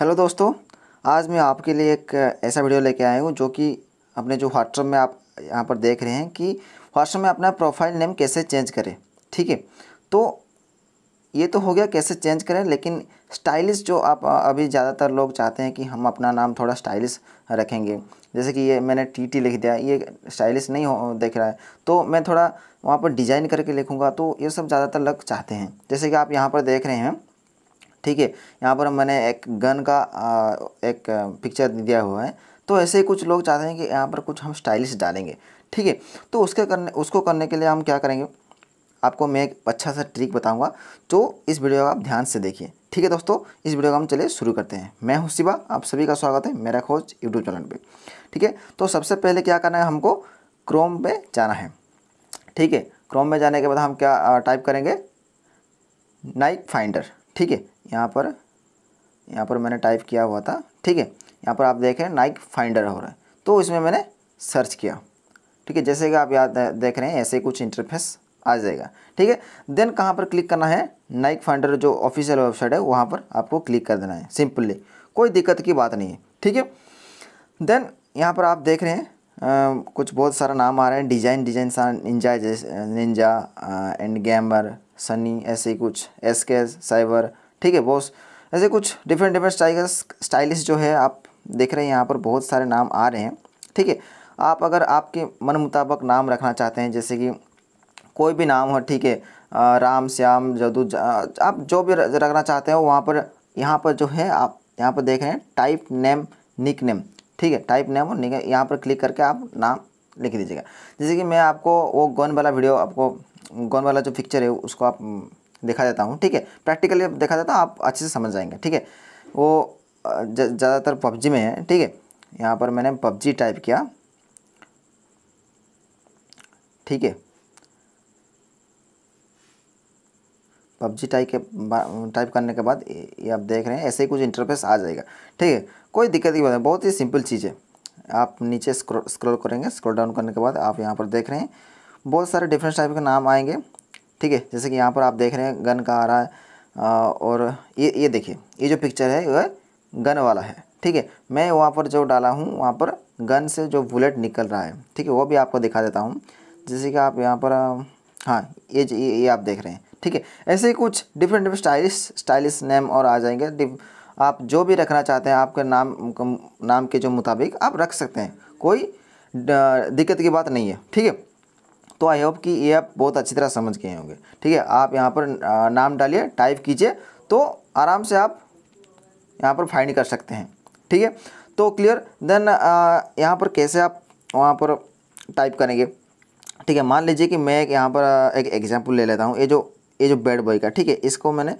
hello दोस्तों आज मैं आपके लिए एक ऐसा वीडियो लेके आया हूँ जो कि अपने जो व्हाट्सअप में आप यहाँ पर देख रहे हैं कि व्हाट्सअप में अपना प्रोफाइल नेम कैसे चेंज करें ठीक है तो ये तो हो गया कैसे चेंज करें लेकिन स्टाइलिश जो आप अभी ज़्यादातर लोग चाहते हैं कि हम अपना नाम थोड़ा स्टाइलिश रखेंगे जैसे कि ये मैंने टी टी लिख दिया ये स्टाइलिश नहीं हो देख रहा है तो मैं थोड़ा वहाँ पर डिज़ाइन करके लिखूँगा तो ये सब ज़्यादातर लोग चाहते हैं जैसे कि आप यहाँ पर देख रहे हैं ठीक है यहाँ पर मैंने एक गन का एक पिक्चर दिया हुआ है तो ऐसे कुछ लोग चाहते हैं कि यहाँ पर कुछ हम स्टाइलिश डालेंगे ठीक है तो उसके करने उसको करने के लिए हम क्या करेंगे आपको मैं एक अच्छा सा ट्रिक बताऊंगा जो इस वीडियो का आप ध्यान से देखिए ठीक है दोस्तों इस वीडियो का हम चले शुरू करते हैं मैं हूँ शिवा आप सभी का स्वागत है मेरा खोज यूट्यूब चैनल पर ठीक है तो सबसे पहले क्या करना है हमको क्रोम पे जाना है ठीक है क्रोम में जाने के बाद हम क्या टाइप करेंगे नाइक फाइंडर ठीक है यहाँ पर यहाँ पर मैंने टाइप किया हुआ था ठीक है यहाँ पर आप देख रहे हैं नाइक फाइंडर हो रहा है तो इसमें मैंने सर्च किया ठीक है जैसे कि आप याद देख रहे हैं ऐसे कुछ इंटरफेस आ जाएगा ठीक है देन कहाँ पर क्लिक करना है नाइक फाइंडर जो ऑफिशियल वेबसाइट है वहाँ पर आपको क्लिक कर देना है सिंपली कोई दिक्कत की बात नहीं है ठीक है देन यहाँ पर आप देख रहे हैं आ, कुछ बहुत सारा नाम आ रहे हैं डिजाइन डिजाइन सा निंजा जैसे निंजा एंड गैमर सनी ऐसे ही कुछ एस साइबर ठीक है बॉस ऐसे कुछ डिफरेंट डिफरेंट स्टाइल स्टाइलिश जो है आप देख रहे हैं यहाँ पर बहुत सारे नाम आ रहे हैं ठीक है आप अगर आपके मन मुताबिक नाम रखना चाहते हैं जैसे कि कोई भी नाम हो ठीक है राम श्याम जदू आप जो भी रखना चाहते हो वहाँ पर यहाँ पर जो है आप यहाँ पर देख रहे हैं टाइप नेम निक नेम ठीक है टाइप नेम और निक यहाँ पर क्लिक करके आप नाम लिख दीजिएगा जैसे कि मैं आपको वो गन वाला वीडियो आपको गन वाला जो पिक्चर है उसको आप दिखा देता हूँ ठीक है प्रैक्टिकली देखा जाता हूँ आप अच्छे से समझ जाएंगे ठीक है वो ज़्यादातर पबजी में है ठीक है यहाँ पर मैंने पबजी टाइप किया ठीक है पबजी टाइप के टाइप करने के बाद ये आप देख रहे हैं ऐसे ही कुछ इंटरफेस आ जाएगा ठीक है कोई दिक्कत की बात नहीं बहुत ही सिंपल चीज़ है आप नीचे स्क्रॉल करेंगे स्क्रॉल डाउन करने के बाद आप यहाँ पर देख रहे हैं बहुत सारे डिफरेंट टाइप के नाम आएंगे ठीक है जैसे कि यहाँ पर आप देख रहे हैं गन का आ रहा है आ, और ये ये देखिए ये जो पिक्चर है वह गन वाला है ठीक है मैं वहाँ पर जो डाला हूँ वहाँ पर गन से जो बुलेट निकल रहा है ठीक है वो भी आपको दिखा देता हूँ जैसे कि आप यहाँ पर हाँ ये ये आप देख रहे हैं ठीक है ऐसे ही कुछ different different stylish stylish name और आ जाएंगे आप जो भी रखना चाहते हैं आपके नाम नाम के जो मुताबिक आप रख सकते हैं कोई दिक्कत की बात नहीं है ठीक है तो आई होप कि ये आप बहुत अच्छी तरह समझ गए होंगे ठीक है आप यहाँ पर नाम डालिए टाइप कीजिए तो आराम से आप यहाँ पर फाइंड कर सकते हैं ठीक है तो क्लियर देन यहाँ पर कैसे आप वहाँ पर टाइप करेंगे ठीक है मान लीजिए कि मैं एक यहाँ पर एक एग्जाम्पल ले लेता हूँ ये जो ये जो बेड बॉय का ठीक है इसको मैंने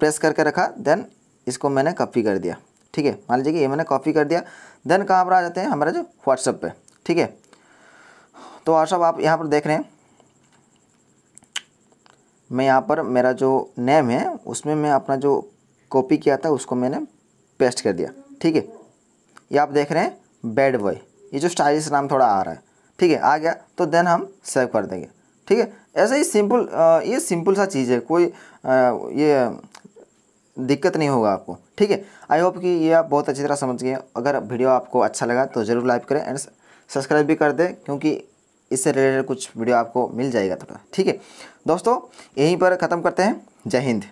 प्रेस करके रखा देन इसको मैंने कॉपी कर दिया ठीक है मान लीजिए कि ये मैंने कॉपी कर दिया देन कहाँ पर आ जाते हैं हमारा जो व्हाट्सअप पे ठीक है तो और सब आप यहाँ पर देख रहे हैं मैं यहाँ पर मेरा जो नेम है उसमें मैं अपना जो कॉपी किया था उसको मैंने पेस्ट कर दिया ठीक है ये आप देख रहे हैं बैड बॉय ये जो स्टाइलिश नाम थोड़ा आ रहा है ठीक है आ गया तो देन हम सेव कर देंगे ठीक है ऐसे ही सिंपल ये सिंपल सा चीज़ है कोई ये दिक्कत नहीं होगा आपको ठीक है आई होप कि ये आप बहुत अच्छी तरह समझ गए अगर वीडियो आपको अच्छा लगा तो ज़रूर लाइक करें एंड सब्सक्राइब भी कर दें क्योंकि इससे रिलेटेड कुछ वीडियो आपको मिल जाएगा थोड़ा ठीक है दोस्तों यहीं पर ख़त्म करते हैं जय हिंद